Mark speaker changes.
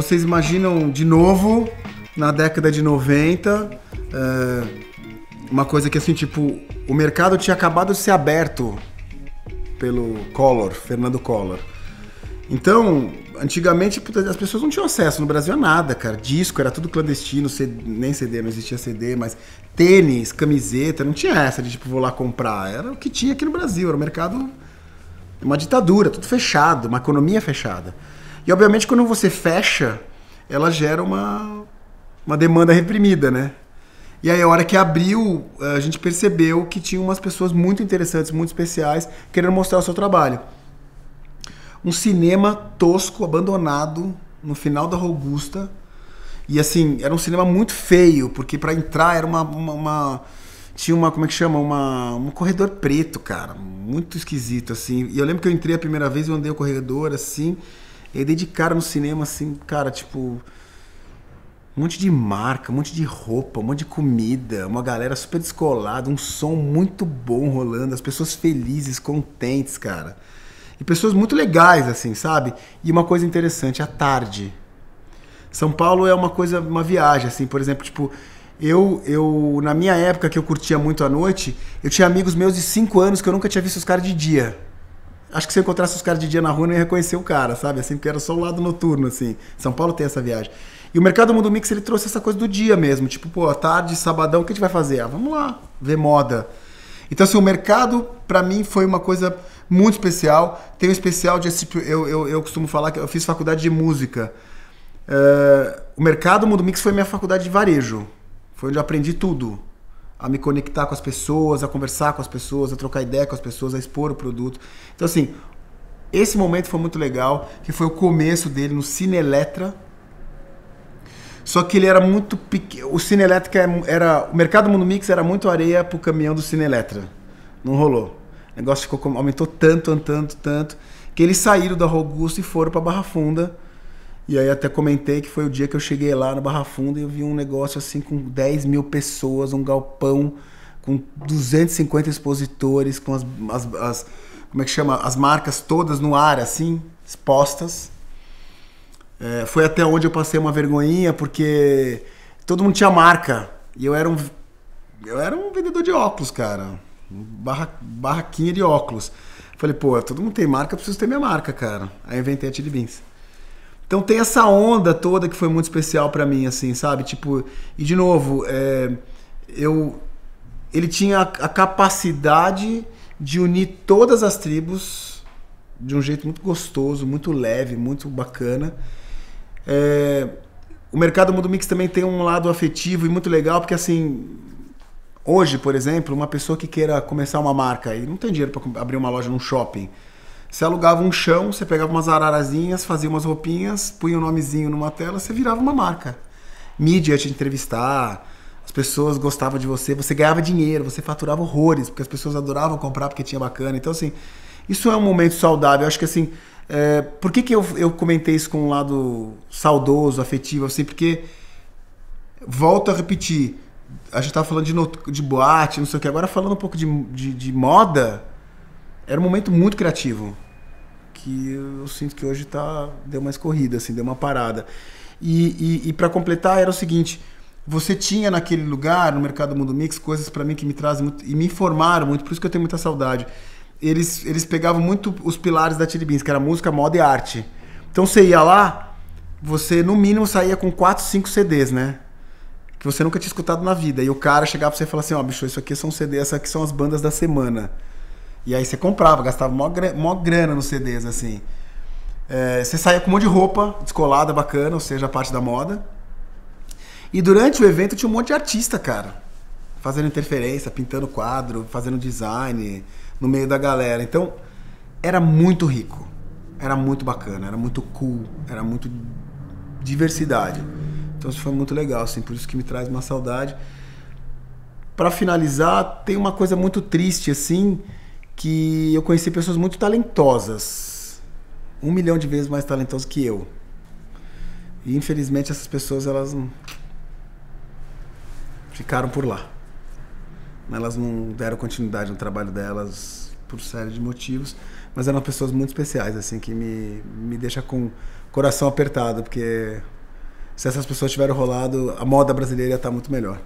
Speaker 1: vocês imaginam de novo, na década de 90, é, uma coisa que assim, tipo, o mercado tinha acabado de ser aberto pelo Collor, Fernando Collor. Então, antigamente as pessoas não tinham acesso no Brasil a nada, cara. Disco era tudo clandestino, CD, nem CD, não existia CD, mas tênis, camiseta, não tinha essa de tipo vou lá comprar. Era o que tinha aqui no Brasil, era o mercado uma ditadura, tudo fechado, uma economia fechada. E obviamente quando você fecha, ela gera uma, uma demanda reprimida, né? E aí a hora que abriu, eh, a gente percebeu que tinha umas pessoas muito interessantes, muito especiais, querendo mostrar o seu trabalho. Um cinema tosco, abandonado, no final da Augusta. E assim, era um cinema muito feio, porque para entrar era uma, uma, uma tinha uma, como é que chama? Uma, um corredor preto, cara. Muito esquisito, assim. E eu lembro que eu entrei a primeira vez, eu andei o corredor, assim. E aí dei de cara no cinema, assim, cara, tipo. Um monte de marca, um monte de roupa, um monte de comida, uma galera super descolada, um som muito bom rolando, as pessoas felizes, contentes, cara. E pessoas muito legais, assim, sabe? E uma coisa interessante, a tarde. São Paulo é uma coisa, uma viagem, assim, por exemplo, tipo, eu, eu, na minha época que eu curtia muito à noite, eu tinha amigos meus de 5 anos que eu nunca tinha visto os caras de dia. Acho que se eu encontrasse os caras de dia na rua, eu não ia reconhecer o cara, sabe? Assim, porque era só o lado noturno, assim. São Paulo tem essa viagem. E o mercado Mundo Mix, ele trouxe essa coisa do dia mesmo. Tipo, pô, tarde, sabadão, o que a gente vai fazer? Ah, vamos lá, ver moda. Então, assim, o mercado, para mim, foi uma coisa muito especial. Tem um especial de. Eu, eu, eu costumo falar que eu fiz faculdade de música. Uh, o mercado Mundo Mix foi minha faculdade de varejo. Foi onde eu aprendi tudo a me conectar com as pessoas, a conversar com as pessoas, a trocar ideia com as pessoas, a expor o produto. Então, assim, esse momento foi muito legal, que foi o começo dele no Cine Eletra. Só que ele era muito pequeno. O Cine Elétrica era. O mercado Mundo Mix era muito areia pro caminhão do Cine Eletra. Não rolou. O negócio ficou, aumentou tanto, tanto, tanto, que eles saíram da Rua Augusto e foram pra Barra Funda e aí até comentei que foi o dia que eu cheguei lá no Barra Funda e eu vi um negócio assim com 10 mil pessoas, um galpão com 250 expositores, com as, as, as como é que chama? As marcas todas no ar, assim, expostas. É, foi até onde eu passei uma vergonhinha, porque todo mundo tinha marca. E eu era um. Eu era um vendedor de óculos, cara. Barra, barraquinha de óculos. Falei, pô, todo mundo tem marca, eu preciso ter minha marca, cara. Aí inventei a Tilly Beans. Então tem essa onda toda que foi muito especial para mim, assim, sabe? Tipo, e de novo, é, eu, ele tinha a, a capacidade de unir todas as tribos de um jeito muito gostoso, muito leve, muito bacana. É, o mercado Mundo Mix também tem um lado afetivo e muito legal, porque assim, hoje, por exemplo, uma pessoa que queira começar uma marca e não tem dinheiro para abrir uma loja num shopping, você alugava um chão, você pegava umas ararazinhas, fazia umas roupinhas, punha o um nomezinho numa tela, você virava uma marca. Mídia te entrevistar, as pessoas gostavam de você, você ganhava dinheiro, você faturava horrores, porque as pessoas adoravam comprar porque tinha bacana. Então, assim, isso é um momento saudável. Eu acho que, assim, é... por que, que eu, eu comentei isso com um lado saudoso, afetivo, assim, porque, volto a repetir, a gente estava falando de, not... de boate, não sei o que, agora falando um pouco de, de, de moda era um momento muito criativo. Que eu sinto que hoje tá, deu uma escorrida, assim, deu uma parada. E, e, e para completar, era o seguinte: você tinha naquele lugar, no Mercado Mundo Mix, coisas para mim que me trazem muito, e me informaram muito, por isso que eu tenho muita saudade. Eles, eles pegavam muito os pilares da Tiribins, que era música, moda e arte. Então você ia lá, você no mínimo saía com 4, 5 CDs, né? Que você nunca tinha escutado na vida. E o cara chegava pra você e falava assim: Ó, oh, bicho, isso aqui são CDs essas aqui são as bandas da semana. E aí você comprava, gastava mó, mó grana nos CDs, assim. É, você saía com um monte de roupa descolada, bacana, ou seja, a parte da moda. E durante o evento tinha um monte de artista, cara. Fazendo interferência, pintando quadro, fazendo design no meio da galera. Então, era muito rico. Era muito bacana, era muito cool, era muito diversidade. Então isso foi muito legal, assim, por isso que me traz uma saudade. Para finalizar, tem uma coisa muito triste, assim, que eu conheci pessoas muito talentosas, um milhão de vezes mais talentosas que eu. E infelizmente essas pessoas elas ficaram por lá. Elas não deram continuidade no trabalho delas por série de motivos, mas eram pessoas muito especiais, assim, que me, me deixa com o coração apertado, porque se essas pessoas tiveram rolado, a moda brasileira ia tá estar muito melhor.